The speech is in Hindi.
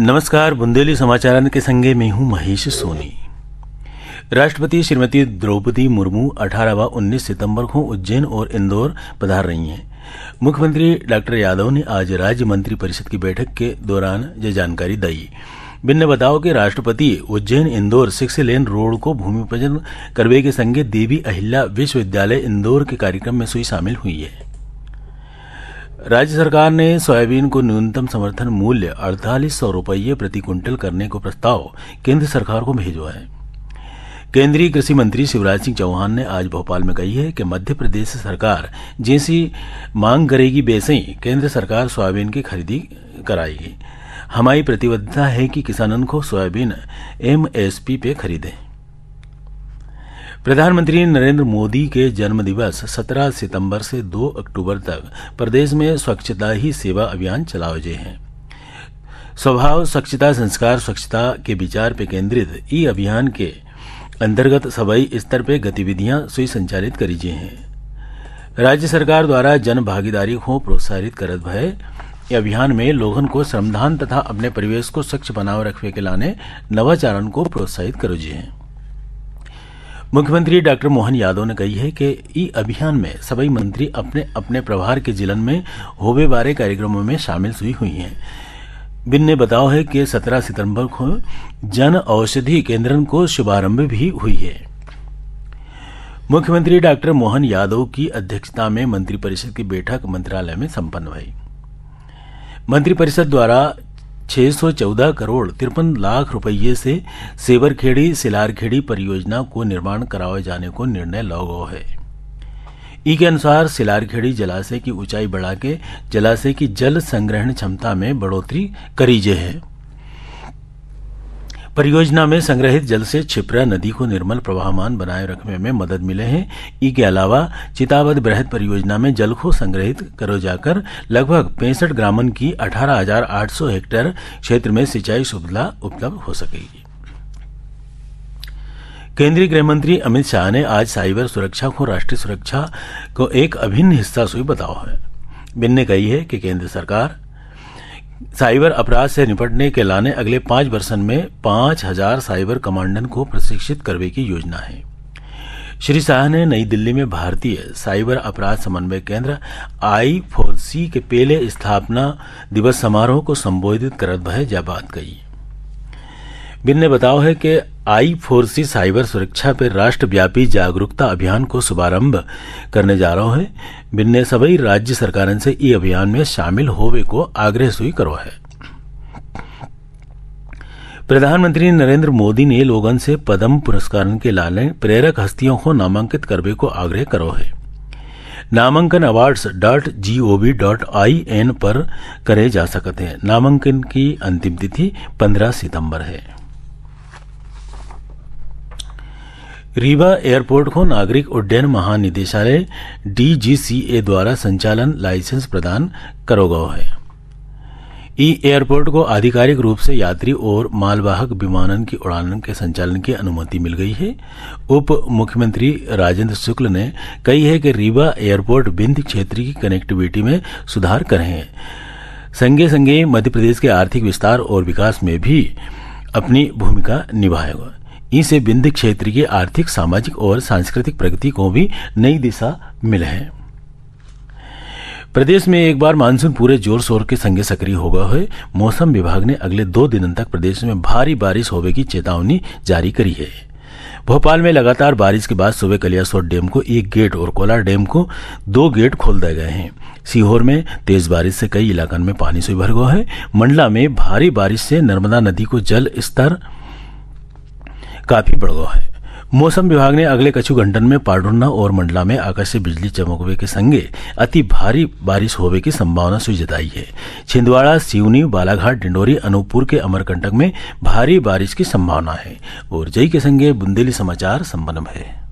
नमस्कार बुंदेली समाचार के संगे में हूं महेश सोनी राष्ट्रपति श्रीमती द्रौपदी मुर्मू 18 व 19 सितंबर को उज्जैन और इंदौर पधार रही हैं मुख्यमंत्री डॉक्टर यादव ने आज राज्य मंत्री परिषद की बैठक के दौरान यह जानकारी दी बिन्न बताओ कि राष्ट्रपति Ujjain Indore six lane road को भूमि पूजन करवे के संगे देवी अहिल्या विश्वविद्यालय इंदौर के कार्यक्रम में सुई शामिल हुई है राज्य सरकार ने सोयाबीन को न्यूनतम समर्थन मूल्य अड़तालीस सौ रूपये प्रति क्विंटल करने को प्रस्ताव केंद्र सरकार को भेजा है केंद्रीय कृषि मंत्री शिवराज सिंह चौहान ने आज भोपाल में कही है कि मध्य प्रदेश सरकार जैसी मांग करेगी वैसे ही केंद्र सरकार सोयाबीन की खरीदी कराएगी हमारी प्रतिबद्धता है कि किसानों को सोयाबीन एमएसपी पे खरीदें प्रधानमंत्री नरेंद्र मोदी के जन्म दिवस सत्रह सितंबर से दो अक्टूबर तक प्रदेश में स्वच्छता ही सेवा अभियान चलाए गए हैं स्वभाव स्वच्छता संस्कार स्वच्छता के विचार पर केंद्रित ई अभियान के अंतर्गत सभी स्तर पर गतिविधियां सुई संचालित करी गई हैं राज्य सरकार द्वारा जन भागीदारी को प्रोत्साहित करत भय अभियान में लोगन को श्रमदान तथा अपने परिवेश को स्वच्छ बनाव रखे के लाने नवाचारण को प्रोत्साहित करो जी हैं मुख्यमंत्री डॉक्टर मोहन यादव ने कही है कि ई अभियान में सभी मंत्री अपने अपने प्रभार के जिलन में होबे बारे कार्यक्रमों में शामिल हुई हुई हैं बिन ने बताओ है कि 17 सितंबर को जन औषधि केंद्र को शुभारंभ भी हुई है मुख्यमंत्री डॉक्टर मोहन यादव की अध्यक्षता में मंत्रिपरिषद की बैठक मंत्रालय में संपन्न हुई मंत्रिपरिषद द्वारा 614 करोड़ तिरपन लाख रुपये से सेवरखेड़ी सिलारखेड़ी परियोजना को निर्माण कराए जाने को निर्णय लागू है ई के अनुसार सिलारखेड़ी जलाशय की ऊंचाई के जलाशय की जल संग्रहण क्षमता में बढ़ोतरी करीजे है परियोजना में संग्रहित जल से छिपरा नदी को निर्मल प्रवाहमान बनाए रखने में मदद मिले हैं इसके अलावा चिताबद बृहद परियोजना में जल को संग्रहित करो जाकर लगभग पैंसठ ग्रामन की 18,800 हेक्टेयर क्षेत्र में सिंचाई सुविधा उपलब्ध हो सकेगी केंद्रीय गृह मंत्री अमित शाह ने आज साइबर सुरक्षा को राष्ट्रीय सुरक्षा को एक अभिन्न हिस्सा सुई बताओ है बिन्ने कही है कि केंद्र सरकार साइबर अपराध से निपटने के लाने अगले पांच वर्षन में पांच हजार साइबर कमांडेंट को प्रशिक्षित करने की योजना है श्री शाह ने नई दिल्ली में भारतीय साइबर अपराध समन्वय केंद्र आई फोर सी के पहले स्थापना दिवस समारोह को संबोधित करते हुए यह बात कही बिन ने बताओ है कि आई फोर सी साइबर सुरक्षा पर राष्ट्रव्यापी जागरूकता अभियान को शुभारंभ करने जा रहा है बिन्ने सभी राज्य सरकार से ई अभियान में शामिल होवे को आग्रह सुई करो है प्रधानमंत्री नरेंद्र मोदी ने लोगन से पद्म पुरस्कार के लाने प्रेरक हस्तियों को नामांकित करवे को आग्रह करो है नामांकन awards dot G O V dot I N पर करे जा सकते हैं नामांकन की अंतिम तिथि 15 सितंबर है रीवा एयरपोर्ट को नागरिक उड्डयन महानिदेशालय डीजीसीए द्वारा संचालन लाइसेंस प्रदान करोगो है ई एयरपोर्ट को आधिकारिक रूप से यात्री और मालवाहक विमानन की उड़ान के संचालन की अनुमति मिल गई है उप मुख्यमंत्री राजेंद्र शुक्ल ने कही है कि रीवा एयरपोर्ट विंध्य क्षेत्र की कनेक्टिविटी में सुधार करें संगे संगे मध्य प्रदेश के आर्थिक विस्तार और विकास में भी अपनी भूमिका निभाएगा इसे बिंद क्षेत्र की आर्थिक सामाजिक और सांस्कृतिक प्रगति को भी नई दिशा मिले है प्रदेश में एक बार मानसून पूरे जोर शोर के संगे सक्रिय होगा है मौसम विभाग ने अगले दो दिन तक प्रदेश में भारी बारिश होने की चेतावनी जारी करी है भोपाल में लगातार बारिश के बाद सुबह कलियासोट डैम को एक गेट और कोलार डैम को दो गेट खोल दिए गए हैं सीहोर में तेज बारिश से कई इलाकों में पानी से भर गया है मंडला में भारी बारिश से नर्मदा नदी को जल स्तर काफी गया है मौसम विभाग ने अगले कछु घंटन में पाडुन्ना और मंडला में आकाश से बिजली चमकवे के संगे अति भारी बारिश होवे की संभावना सुई जताई है छिंदवाड़ा सिवनी बालाघाट डिंडोरी अनूपपुर के अमरकंटक में भारी बारिश की संभावना है और जई के संगे बुंदेली समाचार संपन्न है